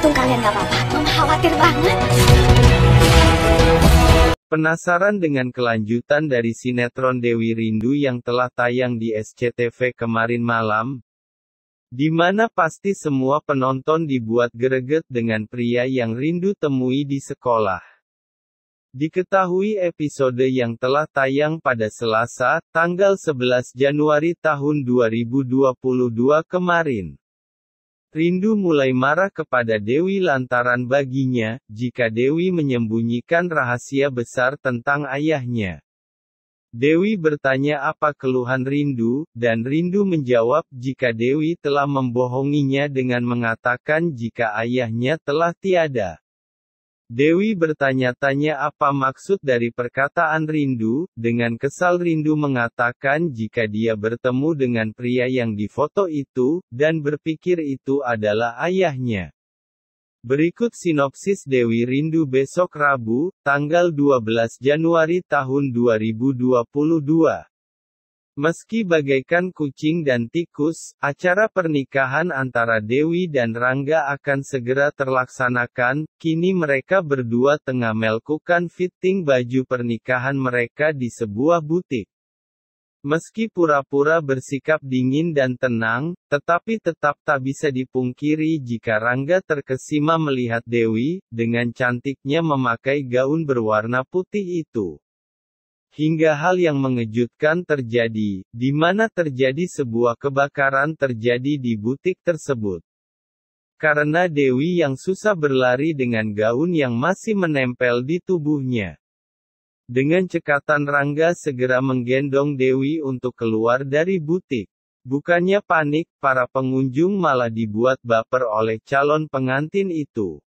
Untung kalian gak apa-apa. Mama khawatir banget. Penasaran dengan kelanjutan dari sinetron Dewi Rindu yang telah tayang di SCTV kemarin malam? Di mana pasti semua penonton dibuat gereget dengan pria yang rindu temui di sekolah. Diketahui episode yang telah tayang pada Selasa, tanggal 11 Januari tahun 2022 kemarin. Rindu mulai marah kepada Dewi lantaran baginya, jika Dewi menyembunyikan rahasia besar tentang ayahnya. Dewi bertanya apa keluhan Rindu, dan Rindu menjawab jika Dewi telah membohonginya dengan mengatakan jika ayahnya telah tiada. Dewi bertanya-tanya apa maksud dari perkataan rindu, dengan kesal rindu mengatakan jika dia bertemu dengan pria yang difoto itu, dan berpikir itu adalah ayahnya. Berikut sinopsis Dewi Rindu besok Rabu, tanggal 12 Januari tahun 2022. Meski bagaikan kucing dan tikus, acara pernikahan antara Dewi dan Rangga akan segera terlaksanakan, kini mereka berdua tengah melakukan fitting baju pernikahan mereka di sebuah butik. Meski pura-pura bersikap dingin dan tenang, tetapi tetap tak bisa dipungkiri jika Rangga terkesima melihat Dewi, dengan cantiknya memakai gaun berwarna putih itu hingga hal yang mengejutkan terjadi, di mana terjadi sebuah kebakaran terjadi di butik tersebut. Karena Dewi yang susah berlari dengan gaun yang masih menempel di tubuhnya. Dengan cekatan Rangga segera menggendong Dewi untuk keluar dari butik. Bukannya panik, para pengunjung malah dibuat baper oleh calon pengantin itu.